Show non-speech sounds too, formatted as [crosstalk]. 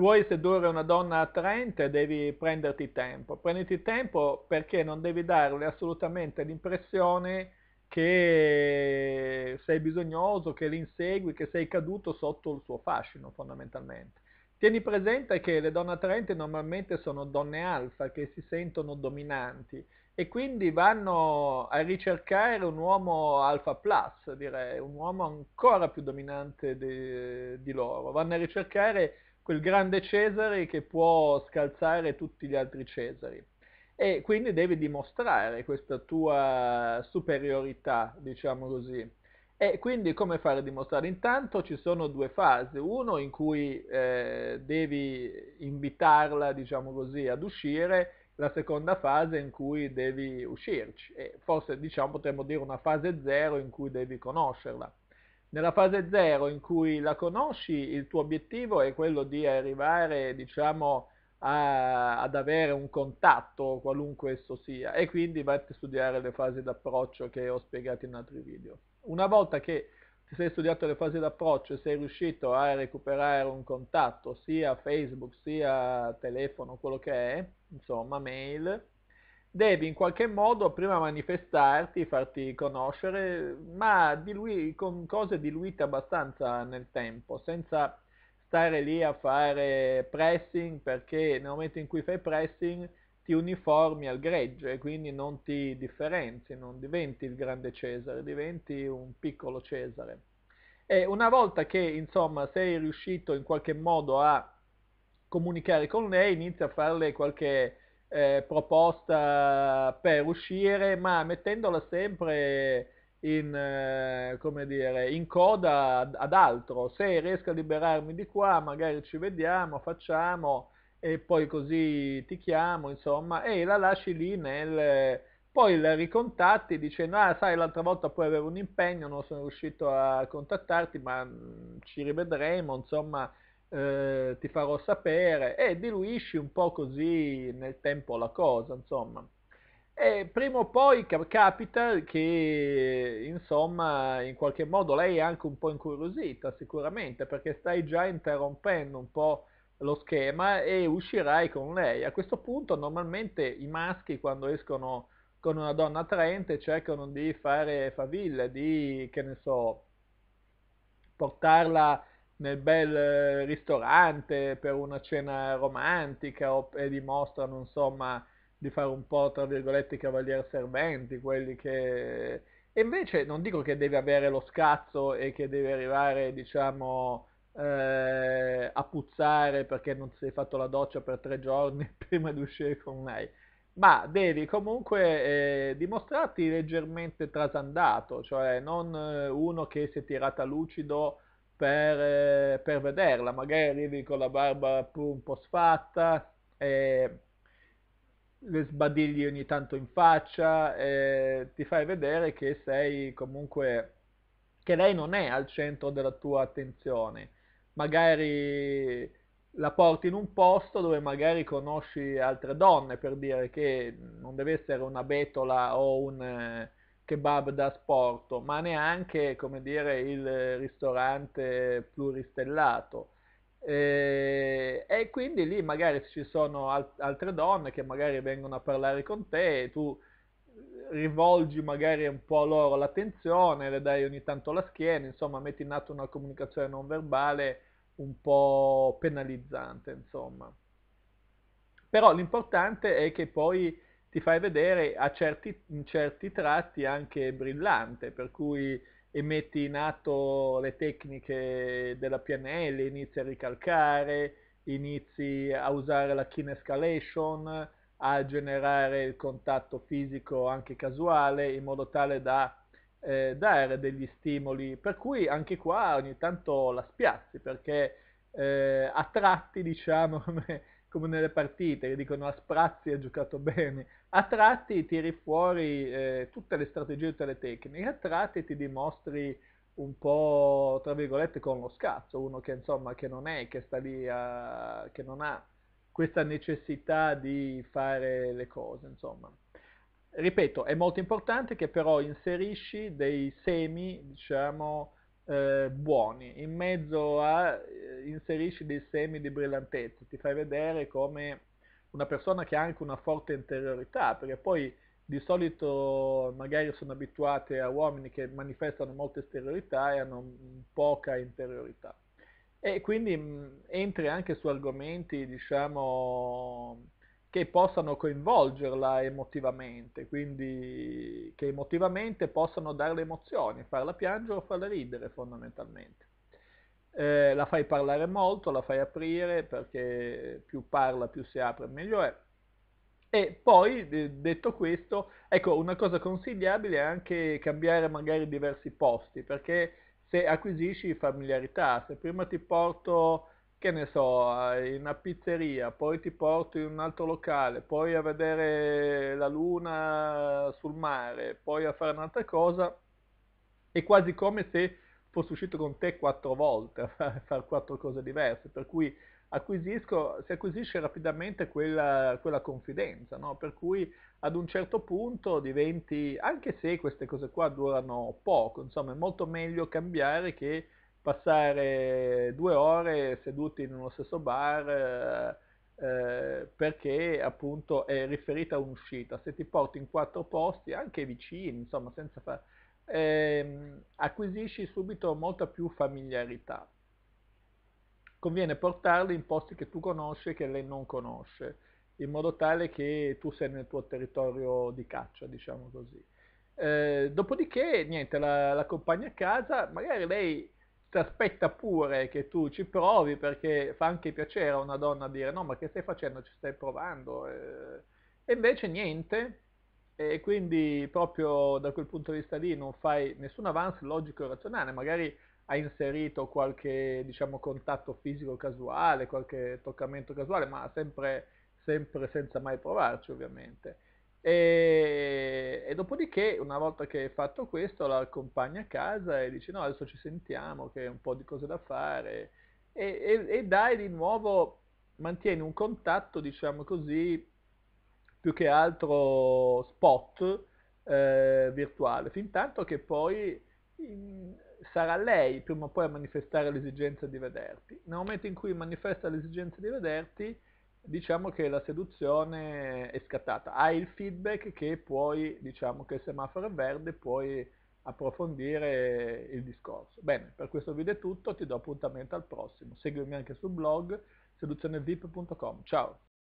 se vuoi sedurre una donna attraente devi prenderti tempo. Prenditi tempo perché non devi darle assolutamente l'impressione che sei bisognoso, che l'insegui, che sei caduto sotto il suo fascino fondamentalmente. Tieni presente che le donne attraenti normalmente sono donne alfa che si sentono dominanti e quindi vanno a ricercare un uomo alfa plus, direi, un uomo ancora più dominante di, di loro. Vanno a ricercare quel grande Cesare che può scalzare tutti gli altri Cesari. E quindi devi dimostrare questa tua superiorità, diciamo così. E quindi come fare a dimostrare? Intanto ci sono due fasi, uno in cui eh, devi invitarla, diciamo così, ad uscire, la seconda fase in cui devi uscirci, e forse diciamo potremmo dire una fase zero in cui devi conoscerla. Nella fase 0 in cui la conosci, il tuo obiettivo è quello di arrivare, diciamo, a, ad avere un contatto, qualunque esso sia, e quindi vatti a studiare le fasi d'approccio che ho spiegato in altri video. Una volta che ti sei studiato le fasi d'approccio e sei riuscito a recuperare un contatto, sia Facebook, sia telefono, quello che è, insomma, mail, devi in qualche modo prima manifestarti, farti conoscere, ma dilui, con cose diluite abbastanza nel tempo, senza stare lì a fare pressing perché nel momento in cui fai pressing ti uniformi al gregge, quindi non ti differenzi, non diventi il grande Cesare, diventi un piccolo Cesare. E una volta che insomma sei riuscito in qualche modo a comunicare con lei, inizia a farle qualche eh, proposta per uscire, ma mettendola sempre in, eh, come dire, in coda ad, ad altro. Se riesco a liberarmi di qua, magari ci vediamo, facciamo e poi così ti chiamo, insomma, e la lasci lì nel... Poi la ricontatti dicendo, ah sai l'altra volta poi avevo un impegno, non sono riuscito a contattarti, ma mm, ci rivedremo, insomma, eh, ti farò sapere e diluisci un po' così nel tempo la cosa, insomma. E prima o poi capita che, insomma, in qualche modo lei è anche un po' incuriosita, sicuramente, perché stai già interrompendo un po' lo schema e uscirai con lei. A questo punto normalmente i maschi quando escono con una donna attraente cercano di fare faville, di, che ne so, portarla nel bel eh, ristorante per una cena romantica o, e dimostrano insomma di fare un po' tra virgolette cavalier serventi, quelli che... E invece non dico che deve avere lo scazzo e che deve arrivare diciamo eh, a puzzare perché non si è fatto la doccia per tre giorni [laughs] prima di uscire con lei, ma devi comunque eh, dimostrarti leggermente trasandato, cioè non eh, uno che si è tirata lucido per, eh, per vederla, magari arrivi con la barba pure un po' sfatta, e le sbadigli ogni tanto in faccia, eh, ti fai vedere che sei comunque, che lei non è al centro della tua attenzione, magari la porti in un posto dove magari conosci altre donne, per dire che non deve essere una betola o un eh, kebab da sporto, ma neanche come dire, il ristorante pluristellato. E, eh, e quindi lì magari ci sono al- altre donne che magari vengono a parlare con te e tu rivolgi magari un po' loro l'attenzione, le dai ogni tanto la schiena, insomma metti in atto una comunicazione non verbale un po' penalizzante, insomma. Però l'importante è che poi ti fai vedere a certi, in certi tratti anche brillante, per cui e metti in atto le tecniche della PNL, inizi a ricalcare, inizi a usare la kin escalation, a generare il contatto fisico anche casuale in modo tale da eh, dare degli stimoli, per cui anche qua ogni tanto la spiazzi perché eh, a tratti diciamo [laughs] come nelle partite che dicono a Sprazzi ha giocato bene, a tratti tiri fuori eh, tutte le strategie, tutte le tecniche, a tratti ti dimostri un po', tra virgolette, con lo scazzo, uno che insomma che non è, che sta lì, a, che non ha questa necessità di fare le cose, insomma. Ripeto, è molto importante che però inserisci dei semi, diciamo, eh, buoni, in mezzo a eh, inserisci dei semi di brillantezza, ti fai vedere come una persona che ha anche una forte interiorità, perché poi di solito magari sono abituate a uomini che manifestano molta esteriorità e hanno poca interiorità. E quindi mh, mm, entri anche su argomenti, diciamo, che possano coinvolgerla emotivamente, quindi che emotivamente possano darle emozioni, farla piangere o farla ridere fondamentalmente eh, la fai parlare molto, la fai aprire perché più parla, più si apre, meglio è. E poi, detto questo, ecco, una cosa consigliabile è anche cambiare magari diversi posti, perché se acquisisci familiarità, se prima ti porto, che ne so, eh, in una pizzeria, poi ti porto in un altro locale, poi a vedere la luna sul mare, poi a fare un'altra cosa, è quasi come se fosse uscito con te quattro volte a far, quattro cose diverse, per cui acquisisco, si acquisisce rapidamente quella, quella confidenza, no? per cui ad un certo punto diventi, anche se queste cose qua durano poco, insomma è molto meglio cambiare che passare due ore seduti in uno stesso bar eh, eh perché appunto è riferita a un'uscita, se ti porti in quattro posti, anche vicini, insomma senza fare eh, acquisisci subito molta più familiarità. Conviene portarli in posti che tu conosci e che lei non conosce, in modo tale che tu sei nel tuo territorio di caccia, diciamo così. Eh, dopodiché, niente, la, la compagna a casa, magari lei si aspetta pure che tu ci provi perché fa anche piacere a una donna dire no ma che stai facendo, ci stai provando. Eh, e invece niente, e quindi proprio da quel punto di vista lì non fai nessun avanzo logico e razionale, magari ha inserito qualche diciamo, contatto fisico casuale, qualche toccamento casuale, ma sempre, sempre senza mai provarci ovviamente. E, e, dopodiché, una volta che hai fatto questo, la accompagna a casa e dici no, adesso ci sentiamo, che hai un po' di cose da fare, e, e, e dai di nuovo, mantieni un contatto, diciamo così, più che altro spot eh, virtuale, fin tanto che poi in, sarà lei prima o poi a manifestare l'esigenza di vederti. Nel momento in cui manifesta l'esigenza di vederti, diciamo che la seduzione è scattata. Hai il feedback che puoi, diciamo che il semaforo è verde, puoi approfondire il discorso. Bene, per questo video è tutto, ti do appuntamento al prossimo. Seguimi anche sul blog seduzionevip.com. Ciao!